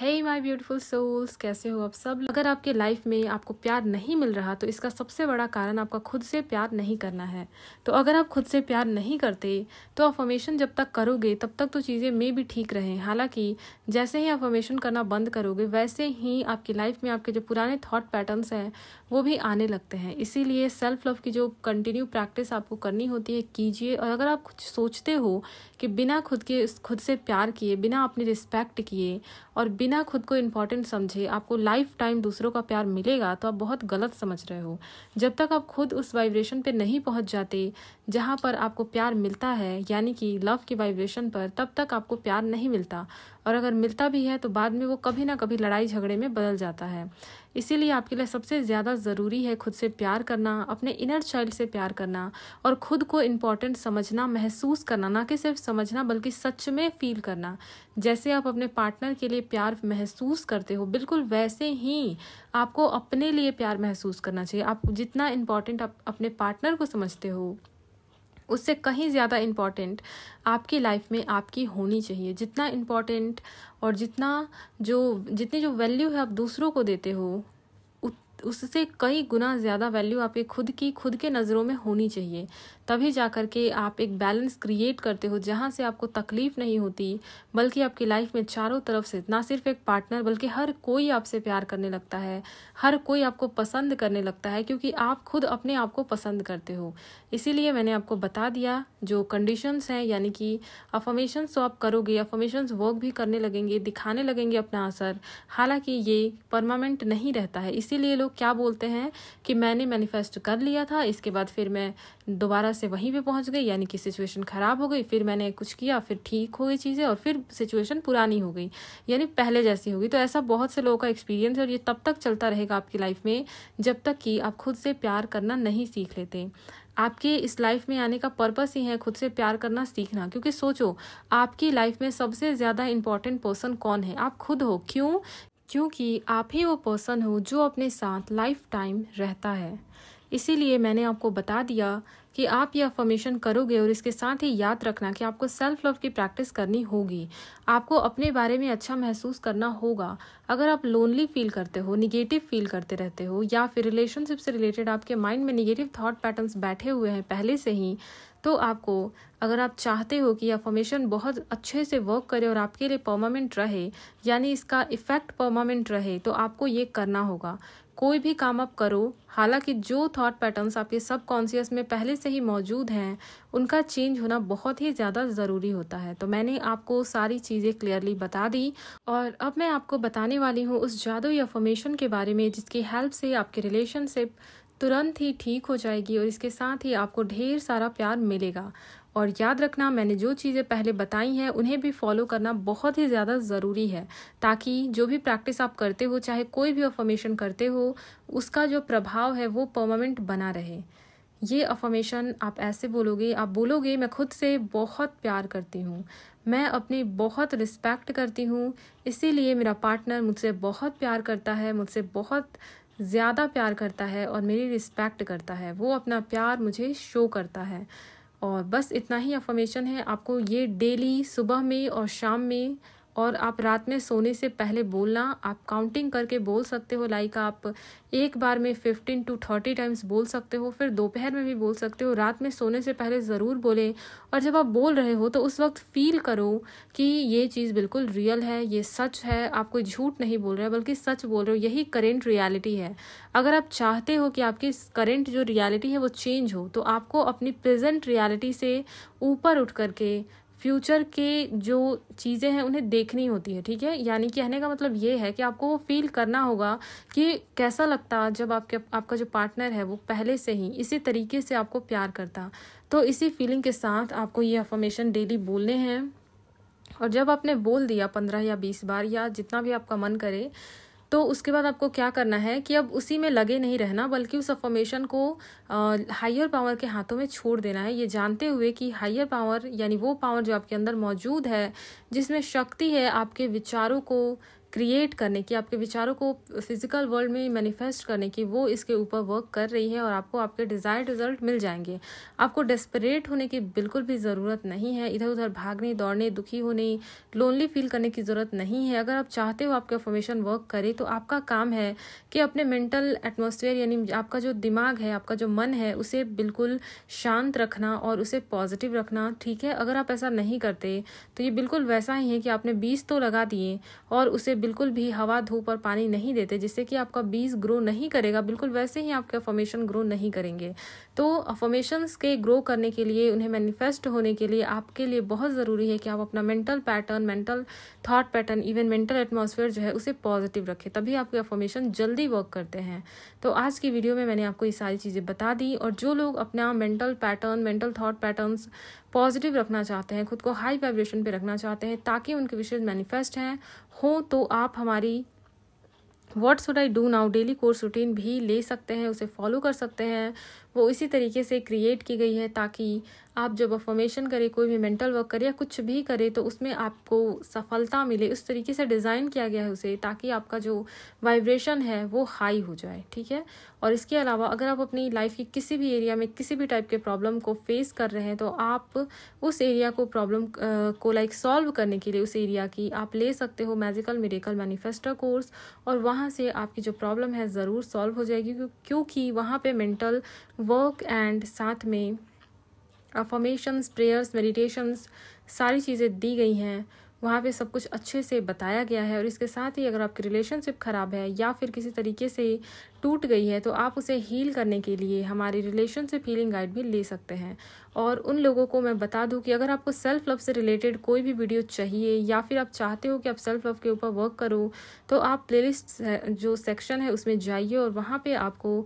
hey my beautiful souls कैसे हो आप सब अगर आपके लाइफ में आपको प्यार नहीं मिल रहा तो इसका सबसे बड़ा कारण आपका खुद से प्यार नहीं करना है तो अगर आप खुद से प्यार नहीं करते तो अफॉर्मेशन जब तक करोगे तब तक तो चीज़ें मे भी ठीक रहें हालांकि जैसे ही अफॉर्मेशन करना बंद करोगे वैसे ही आपकी लाइफ में आपके जो पुराने थाट पैटर्नस हैं वो भी आने लगते हैं इसीलिए सेल्फ लव की जो कंटिन्यू प्रैक्टिस आपको करनी होती है कीजिए और अगर आप कुछ सोचते हो कि बिना खुद के खुद से प्यार किए बिना अपनी रिस्पेक्ट किए और बिना खुद को इम्पॉर्टेंट समझे आपको लाइफ टाइम दूसरों का प्यार मिलेगा तो आप बहुत गलत समझ रहे हो जब तक आप खुद उस वाइब्रेशन पे नहीं पहुंच जाते जहाँ पर आपको प्यार मिलता है यानी कि लव की वाइब्रेशन पर तब तक आपको प्यार नहीं मिलता और अगर मिलता भी है तो बाद में वो कभी ना कभी लड़ाई झगड़े में बदल जाता है इसीलिए आपके लिए सबसे ज़्यादा ज़रूरी है खुद से प्यार करना अपने इनर चाइल्ड से प्यार करना और ख़ुद को इम्पॉर्टेंट समझना महसूस करना ना कि सिर्फ समझना बल्कि सच में फील करना जैसे आप अपने पार्टनर के लिए प्यार महसूस करते हो बिल्कुल वैसे ही आपको अपने लिए प्यार महसूस करना चाहिए आप जितना इम्पॉर्टेंट आप अपने पार्टनर को समझते हो उससे कहीं ज़्यादा इम्पॉर्टेंट आपकी लाइफ में आपकी होनी चाहिए जितना इम्पॉर्टेंट और जितना जो जितनी जो वैल्यू है आप दूसरों को देते हो उससे कई गुना ज़्यादा वैल्यू आपके खुद की खुद के नज़रों में होनी चाहिए तभी जा कर के आप एक बैलेंस क्रिएट करते हो जहाँ से आपको तकलीफ नहीं होती बल्कि आपकी लाइफ में चारों तरफ से ना सिर्फ एक पार्टनर बल्कि हर कोई आपसे प्यार करने लगता है हर कोई आपको पसंद करने लगता है क्योंकि आप खुद अपने आप को पसंद करते हो इसीलिए मैंने आपको बता दिया जो कंडीशंस हैं यानी कि अफर्मेशंस तो आप करोगे अफर्मेशंस वर्क भी करने लगेंगे दिखाने लगेंगे अपना असर हालांकि ये परमानेंट नहीं रहता है इसीलिए लोग क्या बोलते हैं कि मैंने मैनिफेस्ट कर लिया था इसके बाद फिर मैं दोबारा से वहीं पे पहुंच गई यानी कि सिचुएशन ख़राब हो गई फिर मैंने कुछ किया फिर ठीक हो गई चीज़ें और फिर सिचुएशन पुरानी हो गई यानी पहले जैसी हो गई तो ऐसा बहुत से लोगों का एक्सपीरियंस है और ये तब तक चलता रहेगा आपकी लाइफ में जब तक कि आप खुद से प्यार करना नहीं सीख लेते आपके इस लाइफ में आने का पर्पस ही है खुद से प्यार करना सीखना क्योंकि सोचो आपकी लाइफ में सबसे ज़्यादा इंपॉर्टेंट पर्सन कौन है आप खुद हो क्यों क्योंकि आप ही वो पर्सन हो जो अपने साथ लाइफ टाइम रहता है इसीलिए मैंने आपको बता दिया कि आप ये अफर्मेशन करोगे और इसके साथ ही याद रखना कि आपको सेल्फ लव की प्रैक्टिस करनी होगी आपको अपने बारे में अच्छा महसूस करना होगा अगर आप लोनली फील करते हो निगेटिव फील करते रहते हो या फिर रिलेशनशिप से रिलेटेड आपके माइंड में निगेटिव थॉट पैटर्न्स बैठे हुए हैं पहले से ही तो आपको अगर आप चाहते हो कि अफॉर्मेशन बहुत अच्छे से वर्क करे और आपके लिए परमानेंट रहे यानी इसका इफ़ेक्ट परमानेंट रहे तो आपको ये करना होगा कोई भी काम आप करो हालांकि जो थॉट पैटर्न्स आपके सबकॉन्शियस में पहले से ही मौजूद हैं उनका चेंज होना बहुत ही ज़्यादा ज़रूरी होता है तो मैंने आपको सारी चीज़ें क्लियरली बता दी और अब मैं आपको बताने वाली हूँ उस जादू या फॉर्मेशन के बारे में जिसकी हेल्प से आपकी रिलेशनशिप तुरंत ही ठीक हो जाएगी और इसके साथ ही आपको ढेर सारा प्यार मिलेगा और याद रखना मैंने जो चीज़ें पहले बताई हैं उन्हें भी फॉलो करना बहुत ही ज़्यादा ज़रूरी है ताकि जो भी प्रैक्टिस आप करते हो चाहे कोई भी अफॉर्मेशन करते हो उसका जो प्रभाव है वो परमानेंट बना रहे ये अफॉर्मेशन आप ऐसे बोलोगे आप बोलोगे मैं खुद से बहुत प्यार करती हूँ मैं अपनी बहुत रिस्पेक्ट करती हूँ इसीलिए मेरा पार्टनर मुझसे बहुत प्यार करता है मुझसे बहुत ज़्यादा प्यार करता है और मेरी रिस्पेक्ट करता है वो अपना प्यार मुझे शो करता है और बस इतना ही अफर्मेशन है आपको ये डेली सुबह में और शाम में और आप रात में सोने से पहले बोलना आप काउंटिंग करके बोल सकते हो लाइक आप एक बार में फिफ्टीन टू थर्टी टाइम्स बोल सकते हो फिर दोपहर में भी बोल सकते हो रात में सोने से पहले ज़रूर बोलें और जब आप बोल रहे हो तो उस वक्त फील करो कि ये चीज़ बिल्कुल रियल है ये सच है आप कोई झूठ नहीं बोल रहे बल्कि सच बोल रहे हो यही करेंट रियालिटी है अगर आप चाहते हो कि आपकी करेंट जो रियालिटी है वो चेंज हो तो आपको अपनी प्रेजेंट रियालिटी से ऊपर उठ करके फ्यूचर के जो चीज़ें हैं उन्हें देखनी होती है ठीक है यानी कहने का मतलब ये है कि आपको फील करना होगा कि कैसा लगता जब आपके आपका जो पार्टनर है वो पहले से ही इसी तरीके से आपको प्यार करता तो इसी फीलिंग के साथ आपको ये अफर्मेशन डेली बोलने हैं और जब आपने बोल दिया पंद्रह या बीस बार या जितना भी आपका मन करे तो उसके बाद आपको क्या करना है कि अब उसी में लगे नहीं रहना बल्कि उस अफॉर्मेशन को हाइयर पावर के हाथों में छोड़ देना है ये जानते हुए कि हाइयर पावर यानी वो पावर जो आपके अंदर मौजूद है जिसमें शक्ति है आपके विचारों को क्रिएट करने की आपके विचारों को फिजिकल वर्ल्ड में मैनिफेस्ट करने की वो इसके ऊपर वर्क कर रही है और आपको आपके डिज़ायर रिजल्ट मिल जाएंगे आपको डेस्परेट होने की बिल्कुल भी ज़रूरत नहीं है इधर उधर भागने दौड़ने दुखी होने लोनली फील करने की ज़रूरत नहीं है अगर आप चाहते हो आपके अफॉर्मेशन वर्क करे तो आपका काम है कि अपने मेंटल एटमोसफेयर यानी आपका जो दिमाग है आपका जो मन है उसे बिल्कुल शांत रखना और उसे पॉजिटिव रखना ठीक है अगर आप ऐसा नहीं करते तो ये बिल्कुल वैसा ही है कि आपने बीज तो लगा दिए और उसे बिल्कुल भी हवा धूप और पानी नहीं देते जिससे कि आपका बीज ग्रो नहीं करेगा बिल्कुल वैसे ही आपके फॉर्मेशन ग्रो नहीं करेंगे तो अफॉर्मेशंस के ग्रो करने के लिए उन्हें मैनिफेस्ट होने के लिए आपके लिए बहुत ज़रूरी है कि आप अपना mental pattern mental thought pattern even mental atmosphere जो है उसे पॉजिटिव रखें तभी आपके अफॉर्मेशन जल्दी वर्क करते हैं तो आज की वीडियो में मैंने आपको ये सारी चीज़ें बता दी और जो लोग अपना mental pattern mental thought patterns positive रखना चाहते हैं खुद को हाई वाइब्रेशन पर रखना चाहते हैं ताकि उनके विशेष मैनिफेस्ट हैं हो तो आप हमारी what's would I do now daily course routine भी ले सकते हैं उसे फॉलो कर सकते हैं वो इसी तरीके से क्रिएट की गई है ताकि आप जब अफॉर्मेशन करें कोई भी मेंटल वर्क करें या कुछ भी करें तो उसमें आपको सफलता मिले उस तरीके से डिज़ाइन किया गया है उसे ताकि आपका जो वाइब्रेशन है वो हाई हो जाए ठीक है और इसके अलावा अगर आप अपनी लाइफ की किसी भी एरिया में किसी भी टाइप के प्रॉब्लम को फेस कर रहे हैं तो आप उस एरिया को प्रॉब्लम को लाइक सॉल्व करने के लिए उस एरिया की आप ले सकते हो मैजिकल मेडिकल मैनिफेस्टो कोर्स और वहाँ से आपकी जो प्रॉब्लम है ज़रूर सॉल्व हो जाएगी क्योंकि वहाँ पर मेंटल वर्क एंड साथ में अफॉर्मेशंस प्रेयर्स मेडिटेशंस सारी चीज़ें दी गई हैं वहाँ पे सब कुछ अच्छे से बताया गया है और इसके साथ ही अगर आपकी रिलेशनशिप ख़राब है या फिर किसी तरीके से टूट गई है तो आप उसे हील करने के लिए हमारी रिलेशनशिप हीलिंग गाइड भी ले सकते हैं और उन लोगों को मैं बता दूं कि अगर आपको सेल्फ़ लव से रिलेटेड कोई भी वीडियो चाहिए या फिर आप चाहते हो कि आप सेल्फ़ लव के ऊपर वर्क करो तो आप प्ले जो सेक्शन है उसमें जाइए और वहाँ पर आपको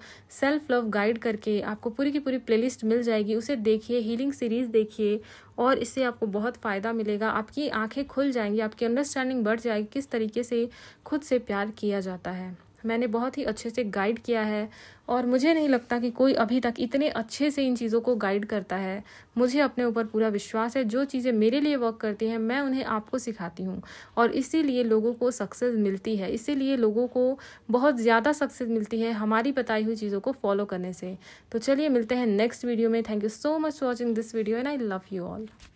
सेल्फ़ लव गाइड करके आपको पूरी की पूरी प्ले मिल जाएगी उसे देखिए हीलिंग सीरीज़ देखिए और इससे आपको बहुत फ़ायदा मिलेगा आपकी आंखें खुल जाएंगी आपकी अंडरस्टैंडिंग बढ़ जाएगी किस तरीके से खुद से प्यार किया जाता है मैंने बहुत ही अच्छे से गाइड किया है और मुझे नहीं लगता कि कोई अभी तक इतने अच्छे से इन चीज़ों को गाइड करता है मुझे अपने ऊपर पूरा विश्वास है जो चीज़ें मेरे लिए वर्क करती हैं मैं उन्हें आपको सिखाती हूँ और इसीलिए लोगों को सक्सेस मिलती है इसीलिए लोगों को बहुत ज़्यादा सक्सेस मिलती है हमारी बताई हुई चीज़ों को फॉलो करने से तो चलिए मिलते हैं नेक्स्ट वीडियो में thank you so much for watching this video and I love you all